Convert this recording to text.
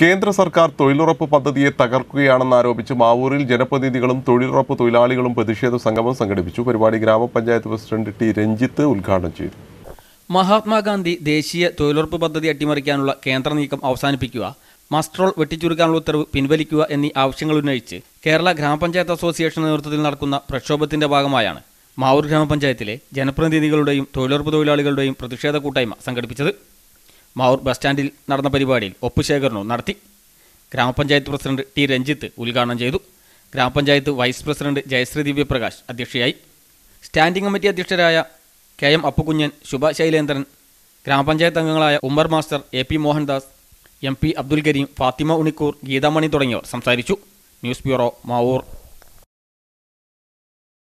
കേന്ദ്ര സർക്കാർ തൊഴിലുറപ്പ് പദ്ധതിയെ തകർക്കുകയാണെന്ന് ആരോപിച്ച് മാവൂരിൽ ജനപ്രതിനിധികളും തൊഴിലുറപ്പ് തൊഴിലാളികളും പ്രതിഷേധ സംഗമം സംഘടിപ്പിച്ചു പരിപാടി ഗ്രാമപഞ്ചായത്ത് പ്രസിഡന്റ് ടി രഞ്ജിത്ത് ഉദ്ഘാടനം ചെയ്തു മഹാത്മാഗാന്ധി ദേശീയ തൊഴിലുറപ്പ് പദ്ധതി അട്ടിമറിക്കാനുള്ള കേന്ദ്ര നീക്കം അവസാനിപ്പിക്കുക മസ്ട്രോൾ വെട്ടിച്ചുരുക്കാനുള്ള ഉത്തരവ് പിൻവലിക്കുക എന്നീ ആവശ്യങ്ങൾ ഉന്നയിച്ച് കേരള ഗ്രാമപഞ്ചായത്ത് അസോസിയേഷൻ നേതൃത്വത്തിൽ നടക്കുന്ന പ്രക്ഷോഭത്തിന്റെ ഭാഗമായാണ് മാവൂർ ഗ്രാമപഞ്ചായത്തിലെ ജനപ്രതിനിധികളുടെയും തൊഴിലുറപ്പ് തൊഴിലാളികളുടെയും പ്രതിഷേധ കൂട്ടായ്മ സംഘടിപ്പിച്ചത് മാവൂർ ബസ് സ്റ്റാൻഡിൽ നടന്ന പരിപാടിയിൽ ഒപ്പുശേഖരണവും നടത്തി ഗ്രാമപഞ്ചായത്ത് പ്രസിഡന്റ് ടി രഞ്ജിത്ത് ഉദ്ഘാടനം ചെയ്തു ഗ്രാമപഞ്ചായത്ത് വൈസ് പ്രസിഡന്റ് ജയശ്രീ ദിവ്യപ്രകാശ് അധ്യക്ഷയായി സ്റ്റാൻഡിംഗ് കമ്മിറ്റി അധ്യക്ഷരായ കെ എം അപ്പുകുഞ്ഞൻ ശുഭ ശൈലേന്ദ്രൻ ഗ്രാമപഞ്ചായത്ത് അംഗങ്ങളായ Ummer master A P Mohandas M P Abdul Kareem Fathima Unikkur Geethamani തുടങ്ങിയവർ സംസാരിച്ചു ന്യൂസ് ബ്യൂറോ മാവൂർ